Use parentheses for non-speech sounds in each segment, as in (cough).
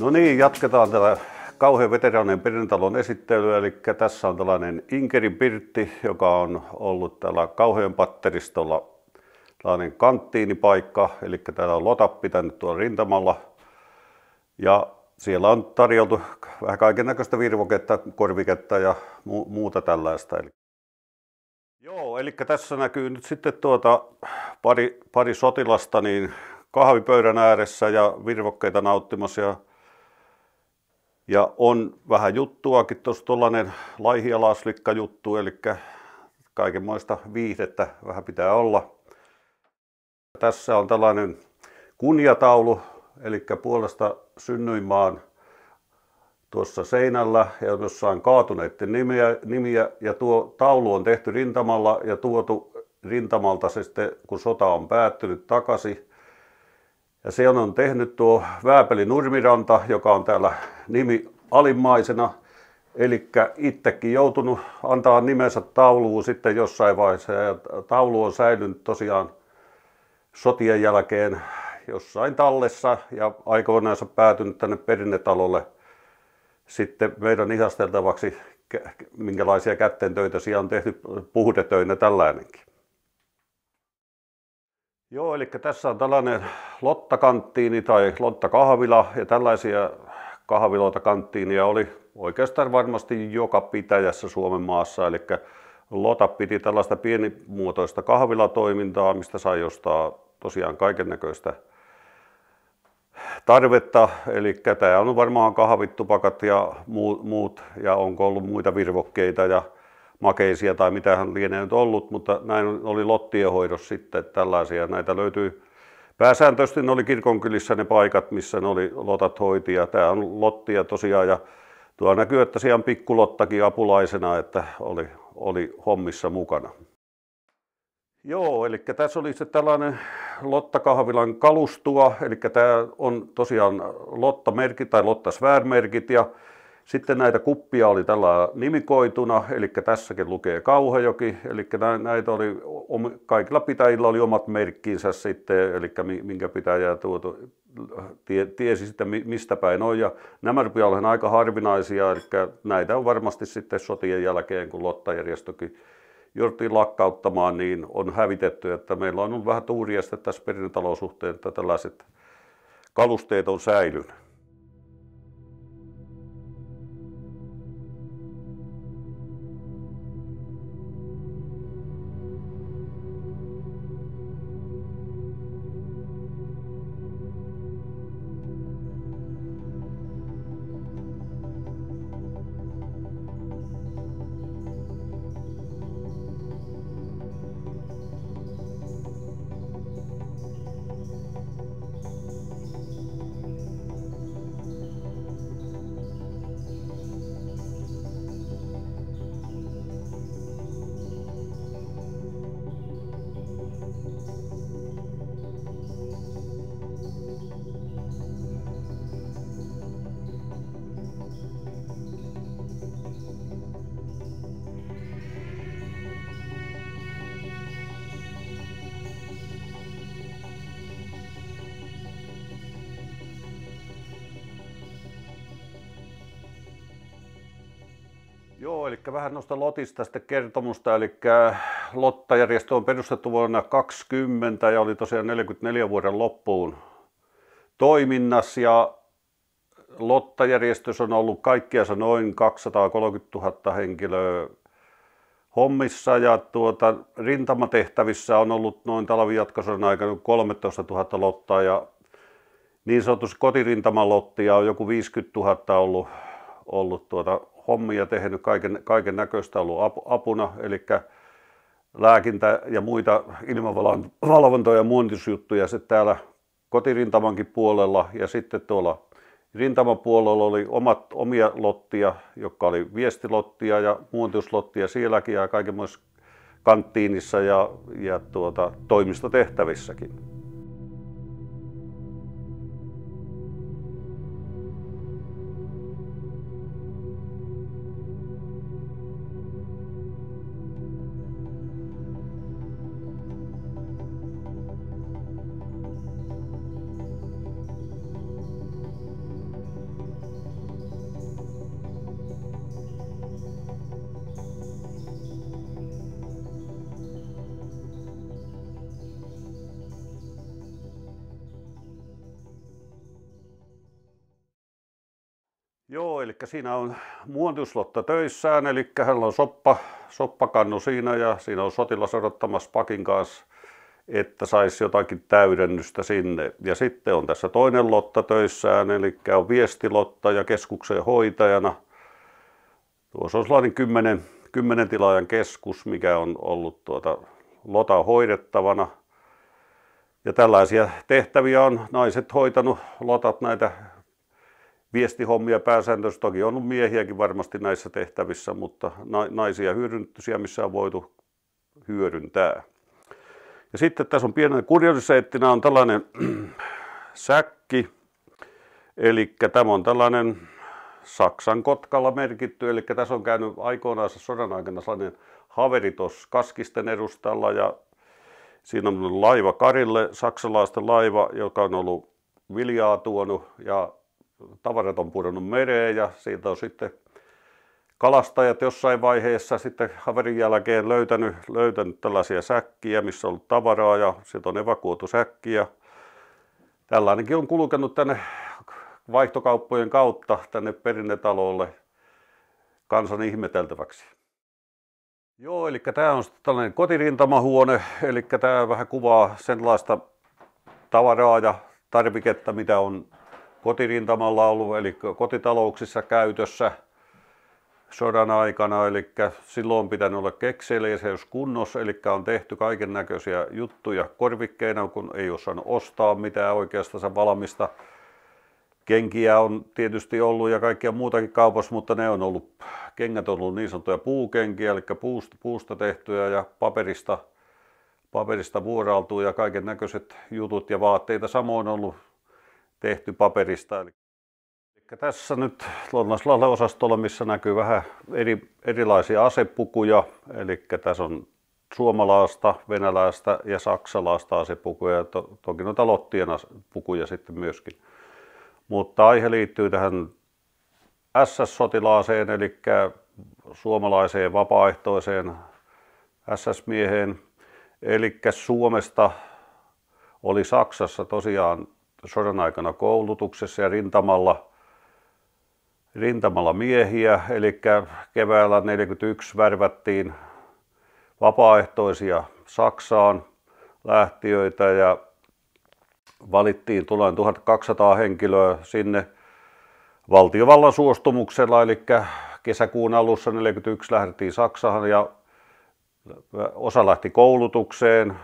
No niin, jatketaan tällä kauhean veteraanien perintalon esittelyä. Eli tässä on tällainen Inkerin Pirtti, joka on ollut täällä kauhean patteristolla tällainen kanttiinipaikka. Eli täällä on lotap pitänyt tuolla rintamalla. Ja siellä on tarjoltu vähän kaiken näköistä virvoketta, korviketta ja mu- muuta tällaista. Eli Joo, eli tässä näkyy nyt sitten tuota pari, pari sotilasta niin kahvipöydän ääressä ja virvokkeita nauttimassa ja ja on vähän juttuakin, tuossa tuollainen laihialaslikka juttu, eli kaikenmoista viihdettä vähän pitää olla. Tässä on tällainen kunjataulu, eli puolesta synnyinmaan tuossa seinällä ja jossa on kaatuneiden nimiä, nimiä ja tuo taulu on tehty rintamalla ja tuotu rintamalta se sitten, kun sota on päättynyt takaisin. Ja se on tehnyt tuo Vääpeli Nurmiranta, joka on täällä nimi alimmaisena, eli itsekin joutunut antaa nimensä tauluun sitten jossain vaiheessa. Ja taulu on säilynyt tosiaan sotien jälkeen jossain tallessa ja aikoinaan päätynyt tänne perinnetalolle sitten meidän ihasteltavaksi, minkälaisia kättentöitä siellä on tehty puhdetöinä tällainenkin. Joo, eli tässä on tällainen lottakanttiini tai Lotta-kahvila ja tällaisia kahviloita ja oli oikeastaan varmasti joka pitäjässä Suomen maassa. Eli Lota piti tällaista pienimuotoista kahvilatoimintaa, mistä sai ostaa tosiaan kaiken näköistä tarvetta. Eli tämä on varmaan kahvit, tupakat ja muut, ja onko ollut muita virvokkeita ja makeisia tai hän lienee nyt ollut, mutta näin oli lottien hoidos sitten, että tällaisia näitä löytyy Pääsääntöisesti ne oli kirkonkylissä ne paikat, missä ne oli lotat hoiti ja tämä on lottia tosiaan ja tuo näkyy, että siellä on pikkulottakin apulaisena, että oli, oli hommissa mukana. Joo, eli tässä oli se tällainen Lottakahvilan kalustua, eli tämä on tosiaan Lotta-merkit tai Lotta Svärmerkit ja sitten näitä kuppia oli tällä nimikoituna, eli tässäkin lukee Kauhajoki, eli näitä oli, kaikilla pitäjillä oli omat merkkinsä sitten, eli minkä pitäjä tuotu, tie, tiesi sitten mistä päin on. Ja nämä rupeavat olemaan aika harvinaisia, eli näitä on varmasti sitten sotien jälkeen, kun Lottajärjestökin jouduttiin lakkauttamaan, niin on hävitetty, että meillä on ollut vähän tuuria tässä perinnetalousuhteen, että tällaiset kalusteet on säilynyt. Joo, eli vähän noista Lotista sitten kertomusta, eli Lotta-järjestö on perustettu vuonna 2020 ja oli tosiaan 44 vuoden loppuun toiminnassa ja lotta on ollut kaikkiaan noin 230 000 henkilöä hommissa ja tuota, rintamatehtävissä on ollut noin talvijatkosodan aikana 13 000 lottaa ja niin sanotus kotirintamalottia on joku 50 000 ollut, ollut tuota hommia tehnyt, kaiken, kaiken näköistä ollut apuna, eli lääkintä ja muita ilmavalvontoja ja muuntisjuttuja sitten täällä kotirintamankin puolella ja sitten tuolla rintamapuolella oli omat, omia lottia, jotka oli viestilottia ja muontiuslottia sielläkin ja kaikenmoissa kanttiinissa ja, ja tuota, toimistotehtävissäkin. Joo, eli siinä on muontislotta töissään, eli hänellä on soppa, soppakannu siinä ja siinä on sotilas odottamassa pakin kanssa, että saisi jotakin täydennystä sinne. Ja sitten on tässä toinen Lotta töissään, eli on viestilotta ja keskuksen hoitajana. Tuossa on sellainen kymmenen, kymmenen tilaajan keskus, mikä on ollut tuota Lota hoidettavana. Ja tällaisia tehtäviä on naiset hoitanut, Lotat näitä viestihommia pääsääntöisesti. Toki on ollut miehiäkin varmasti näissä tehtävissä, mutta naisia hyödyntysiä, missä on voitu hyödyntää. Ja sitten tässä on pienen kuriosiseettina on tällainen (clears throat) säkki, eli tämä on tällainen Saksan kotkalla merkitty, eli tässä on käynyt aikoinaan sodan aikana sellainen haveritos Kaskisten edustalla ja siinä on laiva Karille, saksalaisten laiva, joka on ollut viljaa tuonut ja tavarat on pudonnut mereen ja siitä on sitten kalastajat jossain vaiheessa sitten haverin jälkeen löytänyt, löytänyt tällaisia säkkiä, missä on ollut tavaraa ja sitten on evakuoitu säkkiä. Tällainenkin on kulkenut tänne vaihtokauppojen kautta tänne perinnetalolle kansan ihmeteltäväksi. Joo, eli tämä on sitten tällainen kotirintamahuone, eli tämä vähän kuvaa senlaista tavaraa ja tarviketta, mitä on kotirintamalla ollut, eli kotitalouksissa käytössä sodan aikana, eli silloin on pitänyt olla kekseliäisyys kunnossa, eli on tehty kaiken näköisiä juttuja korvikkeina, kun ei ole saanut ostaa mitään oikeastaan valmista. Kenkiä on tietysti ollut ja kaikkia muutakin kaupassa, mutta ne on ollut, kengät on ollut niin sanottuja puukenkiä, eli puusta, puusta tehtyjä ja paperista, paperista vuoraltuja ja kaiken näköiset jutut ja vaatteita samoin ollut tehty paperista. Eli tässä nyt Lonnaslalle osastolla, missä näkyy vähän eri, erilaisia asepukuja, eli tässä on suomalaista, venäläistä ja saksalaista asepukuja, ja to, toki noita lottien pukuja sitten myöskin. Mutta aihe liittyy tähän SS-sotilaaseen, eli suomalaiseen vapaaehtoiseen SS-mieheen. Eli Suomesta oli Saksassa tosiaan sodan aikana koulutuksessa ja rintamalla, rintamalla miehiä, eli keväällä 1941 värvättiin vapaaehtoisia Saksaan lähtiöitä ja valittiin tulen 1200 henkilöä sinne valtiovallan suostumuksella, eli kesäkuun alussa 1941 lähdettiin Saksahan ja osa lähti koulutukseen,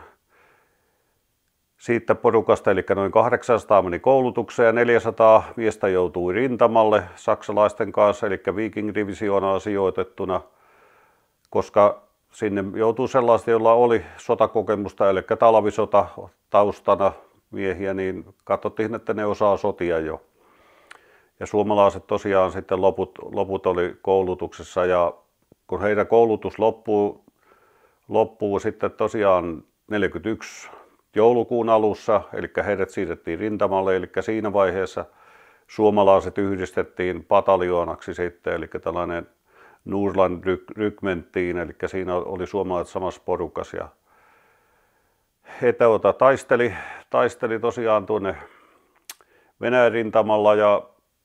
siitä porukasta, eli noin 800 meni koulutukseen ja 400 miestä joutui rintamalle saksalaisten kanssa, eli Viking Divisioonaan sijoitettuna, koska sinne joutui sellaista, jolla oli sotakokemusta, eli talvisota taustana miehiä, niin katsottiin, että ne osaa sotia jo. Ja suomalaiset tosiaan sitten loput, loput oli koulutuksessa ja kun heidän koulutus loppuu, loppuu sitten tosiaan 41 joulukuun alussa, eli heidät siirrettiin rintamalle, eli siinä vaiheessa suomalaiset yhdistettiin pataljoonaksi sitten, eli tällainen Nuusland rykmenttiin, eli siinä oli suomalaiset samassa porukassa. Ja he tuota, taisteli, taisteli tosiaan tuonne Venäjän rintamalla ja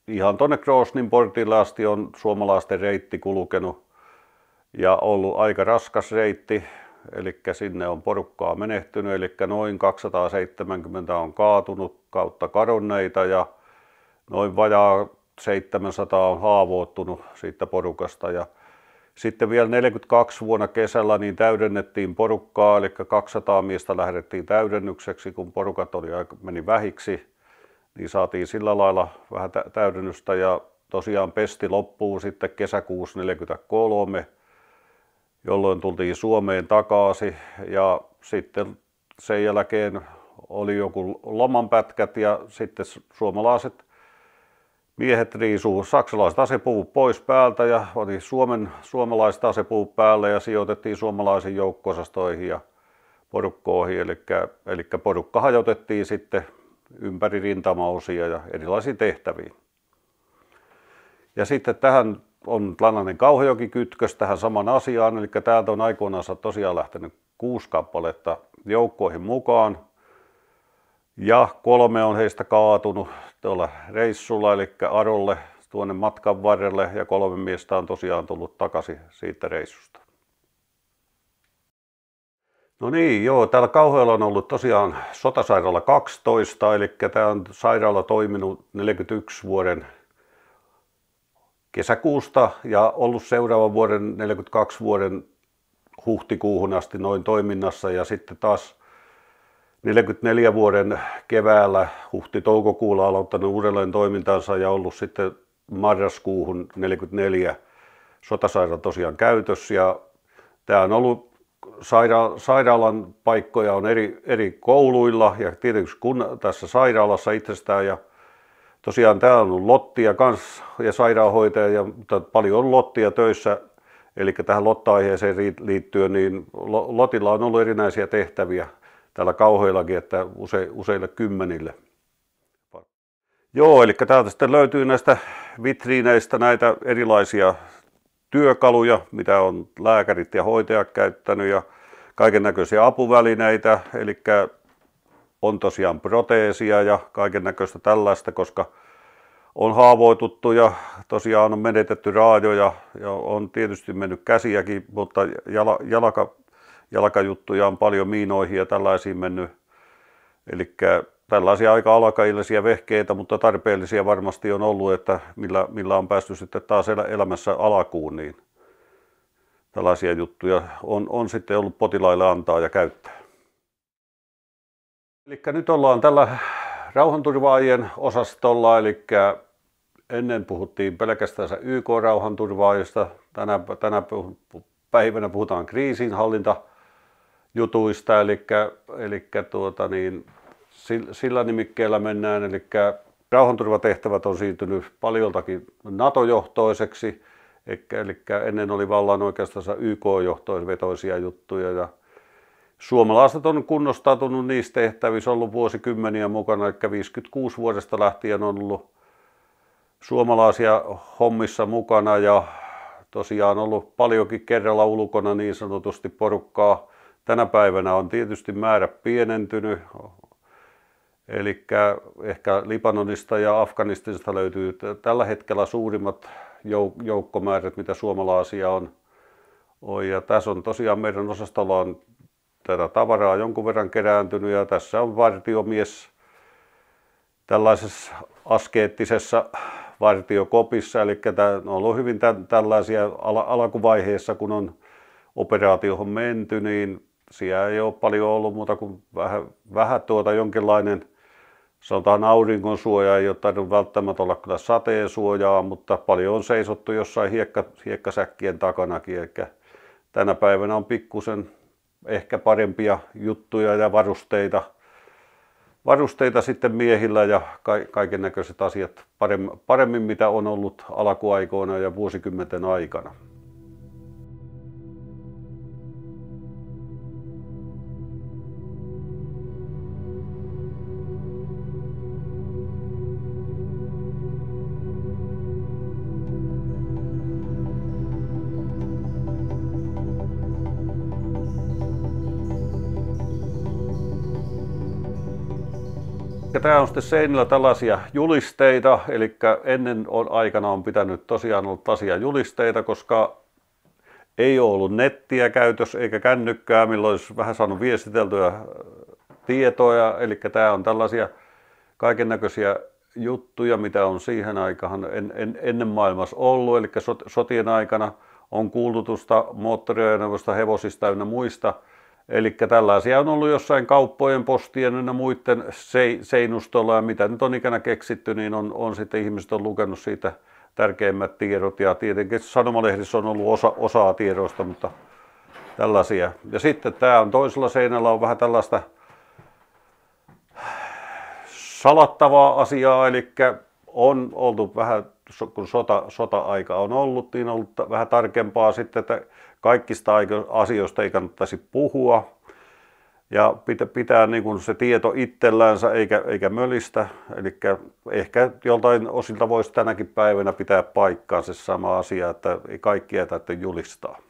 ihan tuonne Kroosnin portille asti on suomalaisten reitti kulkenut ja ollut aika raskas reitti eli sinne on porukkaa menehtynyt, eli noin 270 on kaatunut kautta kadonneita ja noin vajaa 700 on haavoittunut siitä porukasta. Ja sitten vielä 42 vuonna kesällä niin täydennettiin porukkaa, eli 200 miestä lähdettiin täydennykseksi, kun porukat oli, meni vähiksi, niin saatiin sillä lailla vähän täydennystä ja tosiaan pesti loppuu sitten kesäkuussa 43 jolloin tultiin Suomeen takaisin ja sitten sen jälkeen oli joku lomanpätkät ja sitten suomalaiset miehet riisuu saksalaiset asepuvut pois päältä ja oli Suomen, suomalaiset asepuvut päälle ja sijoitettiin suomalaisiin joukkosastoihin ja porukkoihin. Eli, eli porukka hajotettiin sitten ympäri rintamausia ja erilaisiin tehtäviin. Ja sitten tähän on tällainen Kauhajoki-kytkös tähän saman asiaan, eli täältä on aikoinaan tosiaan lähtenyt kuusi kappaletta joukkoihin mukaan, ja kolme on heistä kaatunut tuolla reissulla, eli Arolle tuonne matkan varrelle, ja kolme miestä on tosiaan tullut takaisin siitä reissusta. No niin, joo, täällä Kauhealla on ollut tosiaan sotasairaala 12, eli tämä on sairaala toiminut 41 vuoden kesäkuusta ja ollut seuraavan vuoden 42 vuoden huhtikuuhun asti noin toiminnassa ja sitten taas 44 vuoden keväällä huhti-toukokuulla aloittanut uudelleen toimintansa ja ollut sitten marraskuuhun 44 sotasaira tosiaan käytössä ja tämä on ollut saira- sairaalan paikkoja on eri, eri kouluilla ja tietenkin kun tässä sairaalassa itsestään ja Tosiaan täällä on ollut lottia kanssa ja sairaanhoitaja ja mutta paljon on lottia töissä. Eli tähän lotta-aiheeseen liittyen, niin lotilla on ollut erinäisiä tehtäviä täällä kauheillakin, että use, useille kymmenille. Joo, eli täältä sitten löytyy näistä vitriineistä näitä erilaisia työkaluja, mitä on lääkärit ja hoitajat käyttänyt ja kaiken näköisiä apuvälineitä, eli on tosiaan proteesia ja kaiken näköistä tällaista, koska on haavoituttu ja tosiaan on menetetty raajoja ja on tietysti mennyt käsiäkin, mutta jala, jalka, jalkajuttuja on paljon miinoihin ja tällaisiin mennyt. Eli tällaisia aika alakaillisia vehkeitä, mutta tarpeellisia varmasti on ollut, että millä, millä on päästy sitten taas elämässä alakuun, niin tällaisia juttuja on, on sitten ollut potilaille antaa ja käyttää. Eli nyt ollaan tällä rauhanturvaajien osastolla, eli ennen puhuttiin pelkästään YK-rauhanturvaajista, tänä, tänä päivänä puhutaan kriisinhallintajutuista, eli, eli tuota niin, sillä nimikkeellä mennään, eli rauhanturvatehtävät on siirtynyt paljoltakin NATO-johtoiseksi, eli ennen oli vallan oikeastaan YK-johtoisvetoisia juttuja ja Suomalaiset on kunnostautunut niissä tehtävissä, ollut vuosikymmeniä mukana, eli 56 vuodesta lähtien on ollut suomalaisia hommissa mukana ja tosiaan ollut paljonkin kerralla ulkona niin sanotusti porukkaa. Tänä päivänä on tietysti määrä pienentynyt, eli ehkä Libanonista ja Afganistista löytyy tällä hetkellä suurimmat jouk- joukkomäärät, mitä suomalaisia on. Oi, ja tässä on tosiaan meidän osastolla on tätä tavaraa jonkun verran kerääntynyt ja tässä on vartiomies tällaisessa askeettisessa vartiokopissa, eli tämä on ollut hyvin tällaisia al- alkuvaiheessa, kun on operaatiohon menty, niin siellä ei ole paljon ollut muuta kuin vähän, vähän tuota jonkinlainen sanotaan suoja, ei ole tainnut välttämättä olla kyllä sateen suojaa, mutta paljon on seisottu jossain hiekka, hiekkasäkkien takanakin, eli tänä päivänä on pikkusen ehkä parempia juttuja ja varusteita, varusteita sitten miehillä ja ka- kaiken näköiset asiat paremmin, paremmin, mitä on ollut alkuaikoina ja vuosikymmenten aikana. tämä on sitten seinillä tällaisia julisteita, eli ennen on aikana on pitänyt tosiaan ollut tällaisia julisteita, koska ei ole ollut nettiä käytössä eikä kännykkää, milloin olisi vähän saanut viestiteltyä äh, tietoja, eli tämä on tällaisia kaiken näköisiä juttuja, mitä on siihen aikaan en, en, ennen maailmassa ollut, eli sotien aikana on kuulutusta moottoriajoneuvosta, hevosista ynnä muista – Eli tällaisia on ollut jossain kauppojen, postien ja muiden seinustolla ja mitä nyt on ikänä keksitty, niin on, on sitten ihmiset on lukenut siitä tärkeimmät tiedot ja tietenkin sanomalehdissä on ollut osa, osaa tiedoista, mutta tällaisia. Ja sitten tämä on toisella seinällä on vähän tällaista salattavaa asiaa, eli on oltu vähän, kun sota, sota-aika on ollut, niin on ollut vähän tarkempaa sitten, että kaikista asioista ei kannattaisi puhua ja pitää, pitää niin kuin se tieto itsellänsä eikä, eikä mölistä. Eli ehkä joltain osilta voisi tänäkin päivänä pitää paikkaan se sama asia, että ei kaikkia täytyy julistaa.